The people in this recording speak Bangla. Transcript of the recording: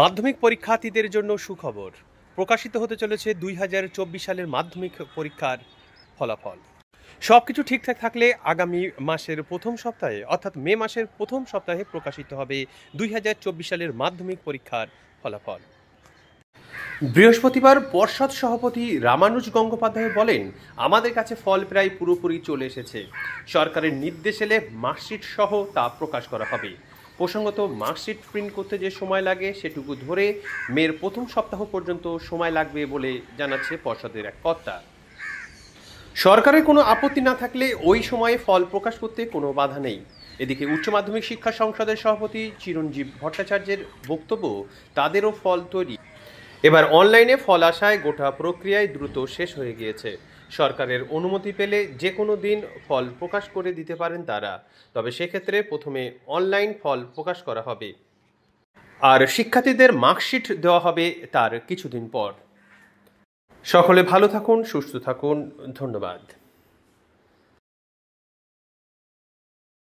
মাধ্যমিক পরীক্ষার্থীদের জন্য সুখবর প্রকাশিত হতে চলেছে দুই হাজার চব্বিশ সালের মাধ্যমিক পরীক্ষার ফলাফল সব কিছু ঠিকঠাক থাকলে আগামী মাসের প্রথম সপ্তাহে অর্থাৎ মে মাসের প্রথম সপ্তাহে প্রকাশিত হবে দুই হাজার চব্বিশ সালের মাধ্যমিক পরীক্ষার ফলাফল বৃহস্পতিবার পর্ষদ সভাপতি রামানুজ গঙ্গোপাধ্যায় বলেন আমাদের কাছে ফল প্রায় পুরোপুরি চলে এসেছে সরকারের নির্দেশ এলে মার্কশিট সহ তা প্রকাশ করা হবে প্রসঙ্গত মার্কশিট প্রিন্ট করতে যে সময় লাগে সেটুকু ধরে মেয়ের প্রথম সপ্তাহ পর্যন্ত সময় লাগবে বলে জানাচ্ছে পর্ষদের এক কর্তা সরকারের কোনো আপত্তি না থাকলে ওই সময়ে ফল প্রকাশ করতে কোনো বাধা নেই এদিকে উচ্চ মাধ্যমিক শিক্ষা সংসদের সভাপতি চিরঞ্জীব ভট্টাচার্যের বক্তব্য তাদেরও ফল তৈরি এবার অনলাইনে ফল আসায় গোটা প্রক্রিয়ায় দ্রুত শেষ হয়ে গিয়েছে সরকারের অনুমতি পেলে যে কোনো দিন ফল প্রকাশ করে দিতে পারেন তারা তবে সেক্ষেত্রে প্রথমে অনলাইন ফল প্রকাশ করা হবে আর শিক্ষার্থীদের মার্কশিট দেওয়া হবে তার কিছুদিন পর সকলে ভালো থাকুন সুস্থ থাকুন ধন্যবাদ